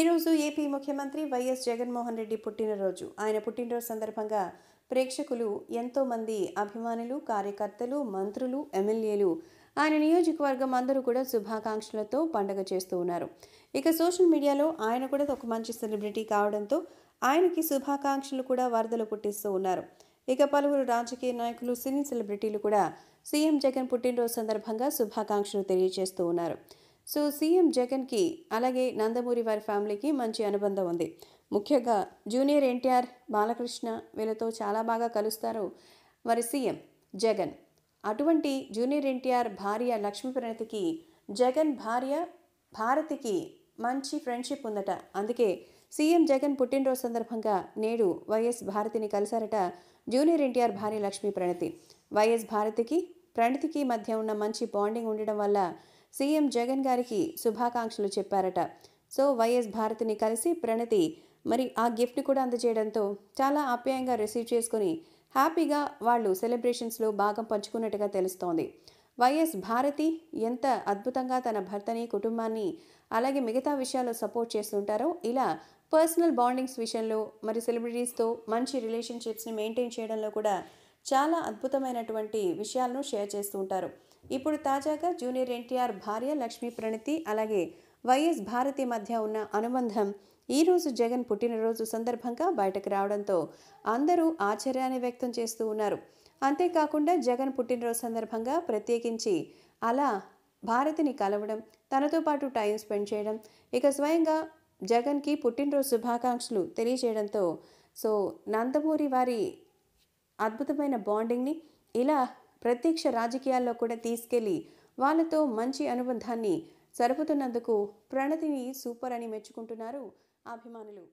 ఈరోజు ఏపీ ముఖ్యమంత్రి వైఎస్ జగన్మోహన్ రెడ్డి పుట్టినరోజు ఆయన పుట్టినరోజు సందర్భంగా ప్రేక్షకులు ఎంతోమంది అభిమానులు కార్యకర్తలు మంత్రులు ఎమ్మెల్యేలు ఆయన నియోజకవర్గం అందరూ కూడా శుభాకాంక్షలతో పండగ చేస్తూ ఉన్నారు ఇక సోషల్ మీడియాలో ఆయన కూడా ఒక మంచి సెలబ్రిటీ కావడంతో ఆయనకి శుభాకాంక్షలు కూడా వరదలు పుట్టిస్తూ ఉన్నారు ఇక పలువురు రాజకీయ నాయకులు సినీ సెలబ్రిటీలు కూడా సీఎం జగన్ పుట్టినరోజు సందర్భంగా శుభాకాంక్షలు తెలియజేస్తూ ఉన్నారు సో సీఎం జగన్కి అలాగే నందమూరి వారి ఫ్యామిలీకి మంచి అనుబంధం ఉంది ముఖ్యంగా జూనియర్ ఎన్టీఆర్ బాలకృష్ణ వీళ్ళతో చాలా బాగా కలుస్తారు వారి సీఎం జగన్ అటువంటి జూనియర్ ఎన్టీఆర్ భార్య లక్ష్మీ ప్రణతికి జగన్ భార్య భారతికి మంచి ఫ్రెండ్షిప్ ఉందట అందుకే సీఎం జగన్ పుట్టినరోజు సందర్భంగా నేడు వైఎస్ భారతిని కలిశారట జూనియర్ ఎన్టీఆర్ భార్య లక్ష్మీ ప్రణతి వైఎస్ భారతికి ప్రణతికి మధ్య ఉన్న మంచి బాండింగ్ ఉండడం వల్ల సీఎం జగన్ గారికి శుభాకాంక్షలు చెప్పారట సో వైఎస్ భారతిని కలిసి ప్రణతి మరి ఆ గిఫ్ట్ కూడా అందజేయడంతో చాలా ఆప్యాయంగా రిసీవ్ చేసుకుని హ్యాపీగా వాళ్ళు సెలబ్రేషన్స్లో భాగం పంచుకున్నట్టుగా తెలుస్తోంది వైఎస్ భారతి ఎంత అద్భుతంగా తన భర్తని కుటుంబాన్ని అలాగే మిగతా విషయాల్లో సపోర్ట్ చేస్తుంటారో ఇలా పర్సనల్ బాండింగ్స్ విషయంలో మరి సెలబ్రిటీస్తో మంచి రిలేషన్షిప్స్ని మెయింటైన్ చేయడంలో కూడా చాలా అద్భుతమైనటువంటి విషయాలను షేర్ చేస్తూ ఉంటారు ఇప్పుడు తాజాగా జూనియర్ ఎన్టీఆర్ భార్య లక్ష్మీ ప్రణితి అలాగే వైఎస్ భారతి మధ్య ఉన్న అనుబంధం ఈరోజు జగన్ పుట్టినరోజు సందర్భంగా బయటకు రావడంతో అందరూ ఆశ్చర్యాన్ని వ్యక్తం చేస్తూ ఉన్నారు అంతేకాకుండా జగన్ పుట్టినరోజు సందర్భంగా ప్రత్యేకించి అలా భారతిని కలవడం తనతో పాటు టైం స్పెండ్ చేయడం ఇక స్వయంగా జగన్కి పుట్టినరోజు శుభాకాంక్షలు తెలియజేయడంతో సో నందమూరి వారి అద్భుతమైన బాండింగ్ని ఇలా ప్రత్యక్ష రాజకీయాల్లో కూడా తీసుకెళ్ళి వాళ్ళతో మంచి అనుబంధాన్ని జరుపుతున్నందుకు ప్రణతిని సూపర్ అని మెచ్చుకుంటున్నారు అభిమానులు